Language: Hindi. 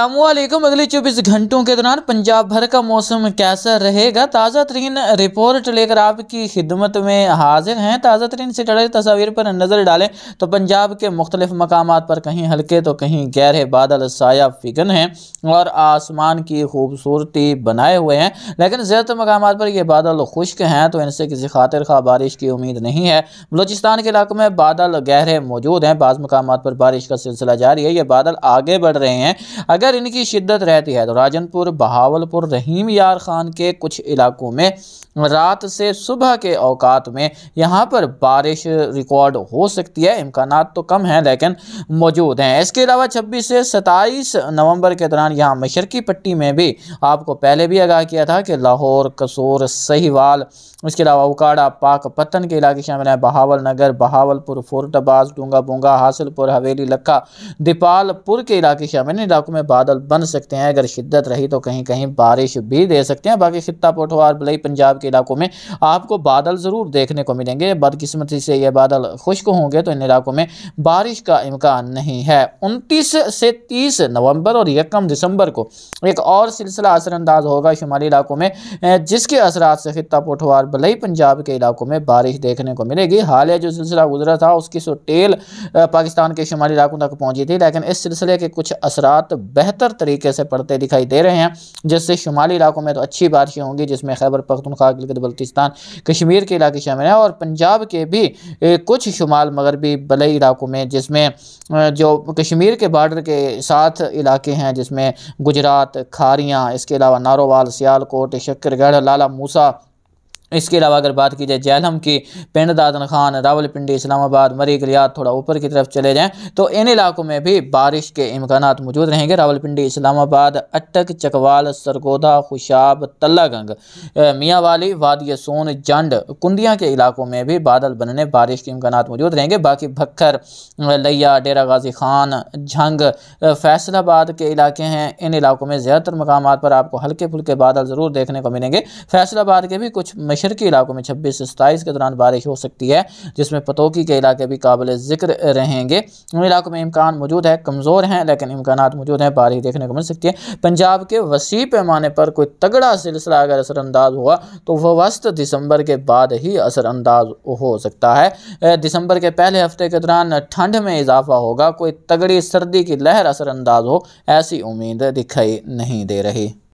अल्लाम अगले 24 घंटों के दौरान पंजाब भर का मौसम कैसा रहेगा ताज़ा तरीन रिपोर्ट लेकर आपकी खिदमत में हाजिर हैं ताज़ा तरीन से तस्वीर पर नज़र डालें तो पंजाब के मुख्तलिफ मकाम पर कहीं हल्के तो कहीं गहरे बादल साया फिगन हैं और आसमान की खूबसूरती बनाए हुए हैं लेकिन ज़्यादातर मकाम पर यह बादल खुश्क हैं तो इनसे किसी खातिर खा बारिश की उम्मीद नहीं है बलोचिस्तान के इलाकों में बादल गहरे मौजूद हैं बाज़ मकाम पर बारिश का सिलसिला जारी है ये बादल आगे बढ़ रहे हैं अगर इनकी शिद्दत रहती है तो राजनपुर बहावलपुर रहीम यार खान के कुछ इलाकों में रात से सुबह के अवकात में यहाँ पर बारिश रिकॉर्ड हो सकती है इम्कान तो कम हैं लेकिन मौजूद हैं इसके अलावा छब्बीस से सताईस नवंबर के दौरान यहाँ मशरकी पट्टी में भी आपको पहले भी आगाह किया था कि लाहौर कसूर सहीवाल इसके अलावा उकाड़ा पाक पतन के इलाके शामिल हैं बहावल नगर बहावलपुर फोर्ट अब्बास डूंगा बूंगा हासिलपुर हवेली लखा दीपालपुर के इलाके शामिल हैं इलाकों में बादल बन सकते हैं अगर शिद्दत रही तो कहीं कहीं बारिश भी दे सकते हैं बाकी खिता पोठवार बलई पंजाब के इलाकों में आपको बादल ज़रूर देखने को मिलेंगे बदकिस्मती से ये बादल खुश्क होंगे तो इन इलाकों में बारिश का इम्कान नहीं है उनतीस से तीस नवंबर और यकम दिसंबर को एक और सिलसिला असरअंदाज होगा शुमाली इलाकों में जिसके असरा से खिता पोठवार बलई पंजाब के इलाकों में बारिश देखने को मिलेगी हालिया जो सिलसिला गुजरा था उसकी सो टेल पाकिस्तान के शुमाली इलाकों तक पहुंची थी लेकिन इस सिलसिले के कुछ बह बेहतर तरीके से पड़ते दिखाई दे रहे हैं जिससे शुमाली इलाकों में तो अच्छी बारिशें होंगी जिसमें खैबर पख्तनख्वा गिलगित बल्तिस्तान कश्मीर के इलाके शामिल हैं और पंजाब के भी कुछ शुमाल मगरबी बलई इलाकों में जिसमें जो कश्मीर के बॉर्डर के साथ इलाके हैं जिसमें गुजरात खारियाँ इसके अलावा नारोवाल सियालकोट शक्करगढ़ लाला मूसा इसके अलावा अगर बात की जाए जैलहम की पिंड दादन खान रावलपिंडी इस्लामाबाद मरी गलियात थोड़ा ऊपर की तरफ चले जाएँ तो इन इलाकों में भी बारिश के इम्कान मौजूद रहेंगे रावलपिंडी इस्लामाबाद अटक चकवाल सरगोदा खुशाब मियाँ मियाँवाली वादिया सोन जंड कुंदियाँ के इलाकों में भी बादल बनने बारिश के इम्कान मौजूद रहेंगे बाकी भक्खर लैया डेरा गाजी खान झंग फैसलाबाद के इलाके हैं इन इलाकों में ज़्यादातर मकाम पर आपको हल्के फुल्के बादल ज़रूर देखने को मिलेंगे फैसलाबाद के भी कुछ मशरकी इलाकों में छब्बीस से सताईस के दौरान बारिश हो सकती है जिसमें पतोकी के इलाके भी काबिल ज़िक्र रहेंगे उन इलाकों में इम्कान मौजूद है कमज़ोर हैं लेकिन इम्कान मौजूद हैं बारिश देखने को मिल सकती है पंजाब के वसी पैमाने पर कोई तगड़ा सिलसिला अगर असरानंदाज हुआ तो वह वस्त दिसंबर के बाद ही असरानंदाज हो सकता है दिसंबर के पहले हफ्ते के दौरान ठंड में इजाफा होगा कोई तगड़ी सर्दी की लहर असरानंदाज हो ऐसी उम्मीद दिखाई नहीं दे रही